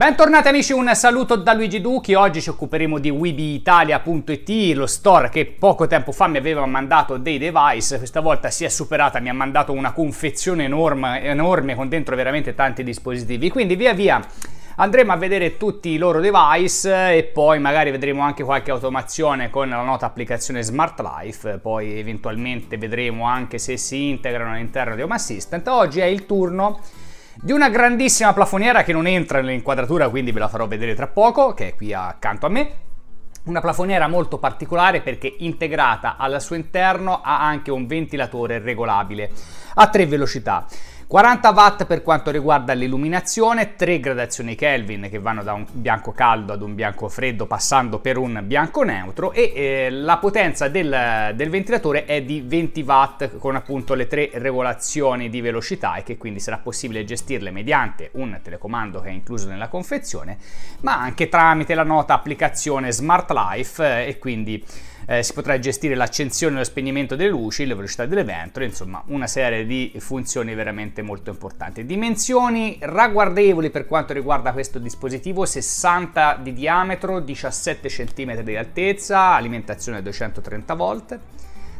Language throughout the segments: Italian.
Bentornati amici, un saluto da Luigi Duchi, oggi ci occuperemo di wibitalia.it, lo store che poco tempo fa mi aveva mandato dei device, questa volta si è superata, mi ha mandato una confezione enorme, enorme con dentro veramente tanti dispositivi, quindi via via andremo a vedere tutti i loro device e poi magari vedremo anche qualche automazione con la nota applicazione Smart Life, poi eventualmente vedremo anche se si integrano all'interno di Home Assistant, oggi è il turno di una grandissima plafoniera che non entra nell'inquadratura, quindi ve la farò vedere tra poco, che è qui accanto a me. Una plafoniera molto particolare perché integrata al suo interno ha anche un ventilatore regolabile a tre velocità. 40 watt per quanto riguarda l'illuminazione, tre gradazioni Kelvin che vanno da un bianco caldo ad un bianco freddo passando per un bianco neutro e eh, la potenza del, del, ventilatore è di 20 watt con appunto le tre regolazioni di velocità e che quindi sarà possibile gestirle mediante un telecomando che è incluso nella confezione ma anche tramite la nota applicazione Smart Life eh, e quindi eh, si potrà gestire l'accensione e lo spegnimento delle luci, la velocità delle ventole, insomma una serie di funzioni veramente molto importanti. Dimensioni ragguardevoli per quanto riguarda questo dispositivo, 60 di diametro, 17 cm di altezza, alimentazione 230 volt.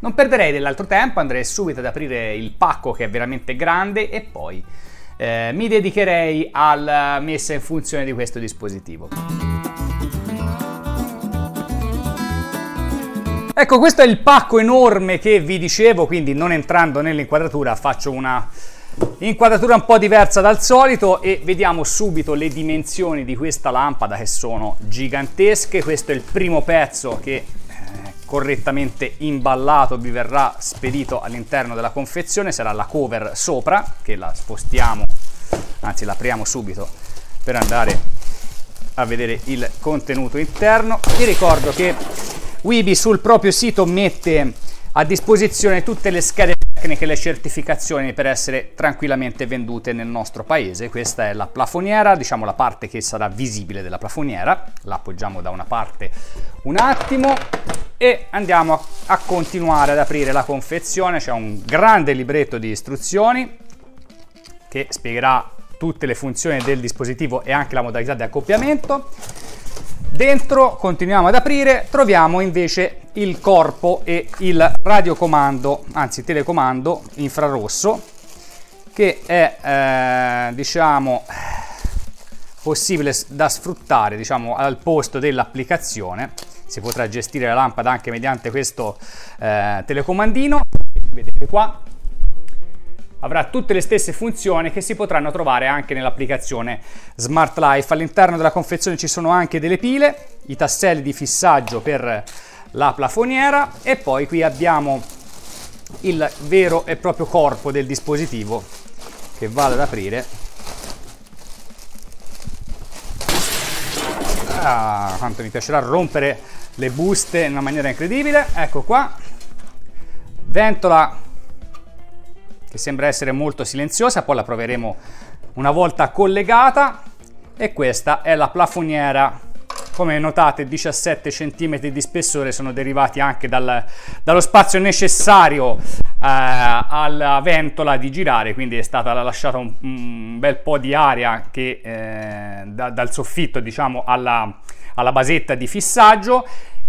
Non perderei dell'altro tempo, andrei subito ad aprire il pacco che è veramente grande e poi eh, mi dedicherei alla messa in funzione di questo dispositivo. Ecco, questo è il pacco enorme che vi dicevo, quindi non entrando nell'inquadratura faccio una inquadratura un po' diversa dal solito e vediamo subito le dimensioni di questa lampada che sono gigantesche. Questo è il primo pezzo che eh, correttamente imballato vi verrà spedito all'interno della confezione, sarà la cover sopra che la spostiamo, anzi la apriamo subito per andare a vedere il contenuto interno. Vi ricordo che Wibi sul proprio sito mette a disposizione tutte le schede tecniche e le certificazioni per essere tranquillamente vendute nel nostro paese. Questa è la plafoniera, diciamo la parte che sarà visibile della plafoniera. La appoggiamo da una parte un attimo e andiamo a, a continuare ad aprire la confezione. C'è un grande libretto di istruzioni che spiegherà tutte le funzioni del dispositivo e anche la modalità di accoppiamento. Dentro continuiamo ad aprire, troviamo invece il corpo e il radiocomando, anzi telecomando infrarosso, che è eh, diciamo possibile da sfruttare diciamo al posto dell'applicazione. Si potrà gestire la lampada anche mediante questo eh, telecomandino, vedete qua, avrà tutte le stesse funzioni che si potranno trovare anche nell'applicazione Smart Life. All'interno della confezione ci sono anche delle pile, i tasselli di fissaggio per la plafoniera e poi qui abbiamo il vero e proprio corpo del dispositivo che vado ad aprire. Ah, quanto mi piacerà rompere le buste in una maniera incredibile. Ecco qua, ventola che sembra essere molto silenziosa, poi la proveremo una volta collegata e questa è la plafoniera come notate 17 cm di spessore sono derivati anche dal, dallo spazio necessario eh, alla ventola di girare quindi è stata lasciata un, un bel po' di aria che, eh, da, dal soffitto diciamo alla, alla basetta di fissaggio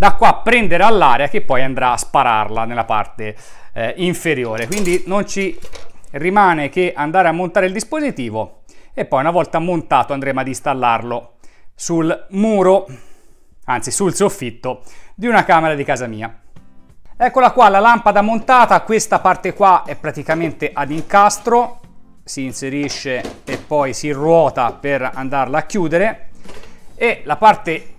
da qua prendere all'area che poi andrà a spararla nella parte eh, inferiore. Quindi non ci rimane che andare a montare il dispositivo e poi una volta montato andremo ad installarlo sul muro, anzi sul soffitto di una camera di casa mia. Eccola qua la lampada montata, questa parte qua è praticamente ad incastro, si inserisce e poi si ruota per andarla a chiudere e la parte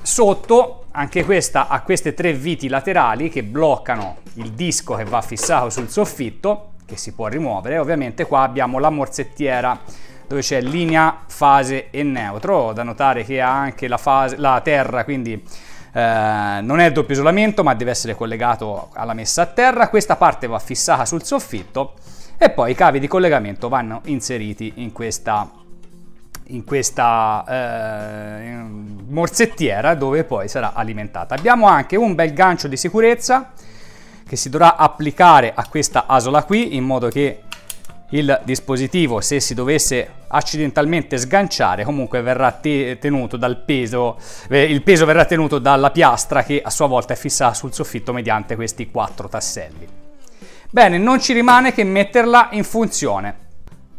sotto anche questa ha queste tre viti laterali che bloccano il disco che va fissato sul soffitto, che si può rimuovere. Ovviamente qua abbiamo la morsettiera dove c'è linea, fase e neutro. Da notare che ha anche la, fase, la terra, quindi eh, non è il doppio isolamento, ma deve essere collegato alla messa a terra. Questa parte va fissata sul soffitto e poi i cavi di collegamento vanno inseriti in questa in questa eh, morsettiera dove poi sarà alimentata. Abbiamo anche un bel gancio di sicurezza che si dovrà applicare a questa asola qui in modo che il dispositivo se si dovesse accidentalmente sganciare comunque verrà te tenuto dal peso eh, il peso verrà tenuto dalla piastra che a sua volta è fissata sul soffitto mediante questi quattro tasselli bene non ci rimane che metterla in funzione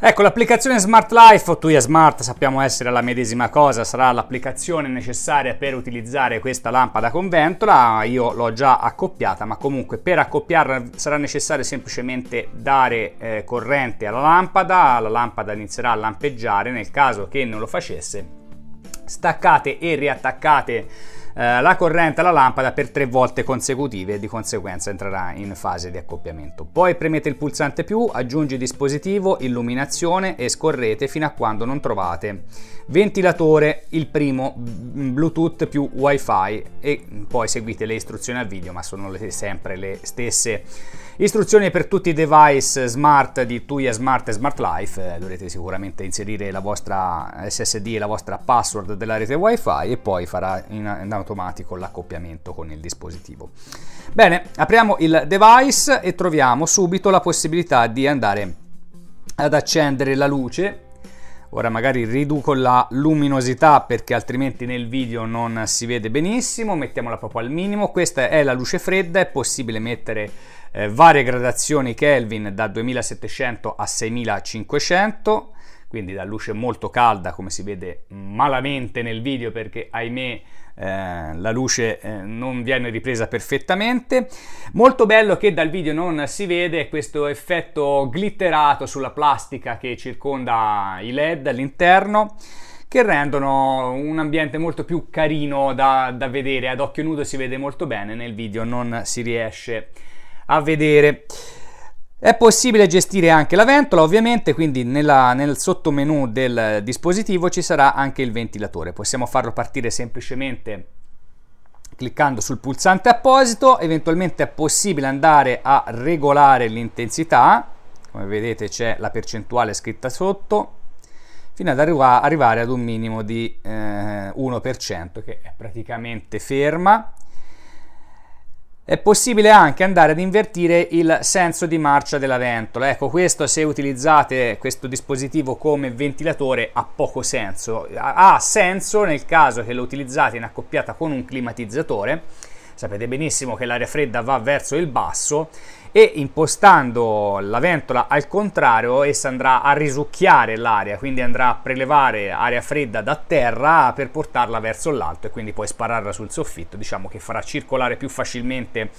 Ecco, l'applicazione Smart Life o Tuya Smart sappiamo essere la medesima cosa, sarà l'applicazione necessaria per utilizzare questa lampada con ventola, io l'ho già accoppiata, ma comunque per accoppiarla sarà necessario semplicemente dare eh, corrente alla lampada, la lampada inizierà a lampeggiare, nel caso che non lo facesse, staccate e riattaccate eh, la corrente alla lampada per tre volte consecutive e di conseguenza entrerà in fase di accoppiamento. Poi premete il pulsante più, aggiungi dispositivo, illuminazione e scorrete fino a quando non trovate ventilatore, il primo mm, Bluetooth più WiFi e poi seguite le istruzioni al video, ma sono le, sempre le stesse Istruzioni per tutti i device smart di Tuya Smart e Smart Life, eh, dovrete sicuramente inserire la vostra SSD e la vostra password della rete wifi e poi farà in, automatico l'accoppiamento con il dispositivo. Bene, apriamo il device e troviamo subito la possibilità di andare ad accendere la luce ora magari riduco la luminosità perché altrimenti nel video non si vede benissimo mettiamola proprio al minimo questa è la luce fredda è possibile mettere eh, varie gradazioni Kelvin da 2700 a 6500 quindi da luce molto calda come si vede malamente nel video perché ahimè eh, la luce eh, non viene ripresa perfettamente molto bello che dal video non si vede questo effetto glitterato sulla plastica che circonda i led all'interno che rendono un ambiente molto più carino da, da vedere ad occhio nudo si vede molto bene nel video non si riesce a a vedere. È possibile gestire anche la ventola ovviamente, quindi nella, nel sottomenu del dispositivo ci sarà anche il ventilatore. Possiamo farlo partire semplicemente cliccando sul pulsante apposito, eventualmente è possibile andare a regolare l'intensità, come vedete c'è la percentuale scritta sotto, fino ad arrivare ad un minimo di eh, 1% che è praticamente ferma è possibile anche andare ad invertire il senso di marcia della ventola. Ecco, questo se utilizzate questo dispositivo come ventilatore ha poco senso. Ha senso nel caso che lo utilizzate in accoppiata con un climatizzatore sapete benissimo che l'aria fredda va verso il basso e impostando la ventola al contrario essa andrà a risucchiare l'aria, quindi andrà a prelevare aria fredda da terra per portarla verso l'alto e quindi poi spararla sul soffitto, diciamo che farà circolare più facilmente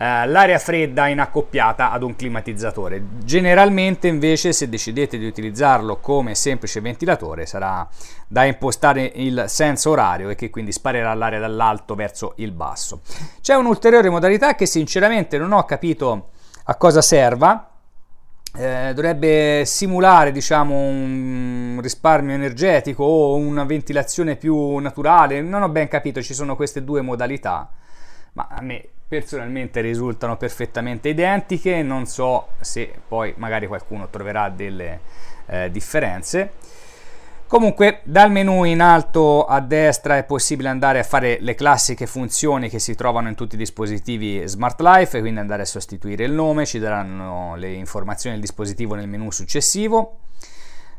eh, l'aria fredda in accoppiata ad un climatizzatore. Generalmente invece se decidete di utilizzarlo come semplice ventilatore sarà da impostare il senso orario e che quindi sparerà l'aria dall'alto verso il basso. C'è un'ulteriore modalità che sinceramente non ho capito a cosa serva. Eh, dovrebbe simulare diciamo un risparmio energetico o una ventilazione più naturale non ho ben capito ci sono queste due modalità ma a me personalmente risultano perfettamente identiche, non so se poi magari qualcuno troverà delle eh, differenze. Comunque dal menu in alto a destra è possibile andare a fare le classiche funzioni che si trovano in tutti i dispositivi Smart Life, quindi andare a sostituire il nome, ci daranno le informazioni del dispositivo nel menu successivo.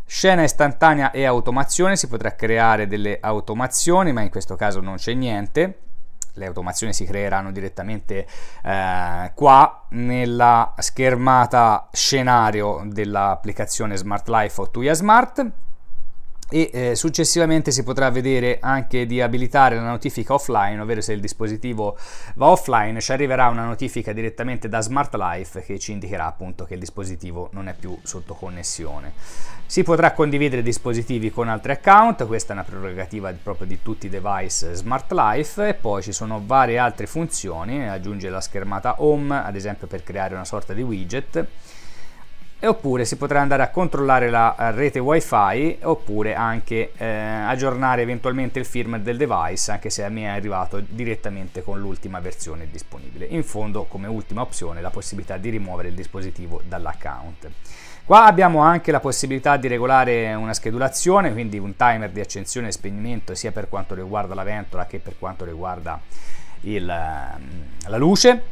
Scena istantanea e automazione, si potrà creare delle automazioni, ma in questo caso non c'è niente le automazioni si creeranno direttamente eh, qua nella schermata scenario dell'applicazione Smart Life o Tuya Smart e eh, successivamente si potrà vedere anche di abilitare la notifica offline, ovvero se il dispositivo va offline ci arriverà una notifica direttamente da Smart Life che ci indicherà appunto che il dispositivo non è più sotto connessione. Si potrà condividere dispositivi con altri account, questa è una prerogativa proprio di tutti i device Smart Life e poi ci sono varie altre funzioni, aggiungere la schermata home ad esempio per creare una sorta di widget oppure si potrà andare a controllare la eh, rete wifi oppure anche eh, aggiornare eventualmente il firmware del device anche se a me è arrivato direttamente con l'ultima versione disponibile in fondo come ultima opzione la possibilità di rimuovere il dispositivo dall'account qua abbiamo anche la possibilità di regolare una schedulazione quindi un timer di accensione e spegnimento sia per quanto riguarda la ventola che per quanto riguarda il, ehm, la luce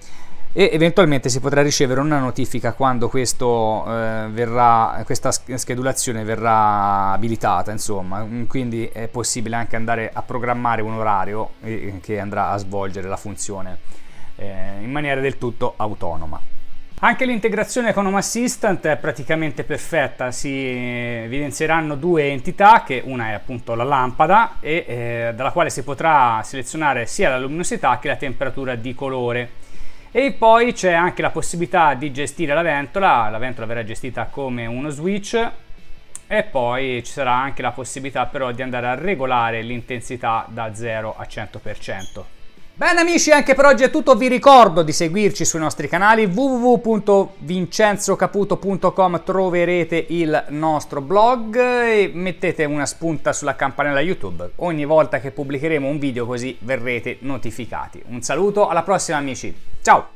e eventualmente si potrà ricevere una notifica quando questo, eh, verrà, questa schedulazione verrà abilitata, insomma, mm, quindi è possibile anche andare a programmare un orario eh, che andrà a svolgere la funzione eh, in maniera del tutto autonoma. Anche l'integrazione Econom Assistant è praticamente perfetta, si eh, evidenzieranno due entità, che una è appunto la lampada e eh, dalla quale si potrà selezionare sia la luminosità che la temperatura di colore. E poi c'è anche la possibilità di gestire la ventola, la ventola verrà gestita come uno switch e poi ci sarà anche la possibilità però di andare a regolare l'intensità da 0 a 100%. Bene amici, anche per oggi è tutto, vi ricordo di seguirci sui nostri canali www.vincenzocaputo.com troverete il nostro blog e mettete una spunta sulla campanella YouTube, ogni volta che pubblicheremo un video così verrete notificati. Un saluto, alla prossima amici, ciao!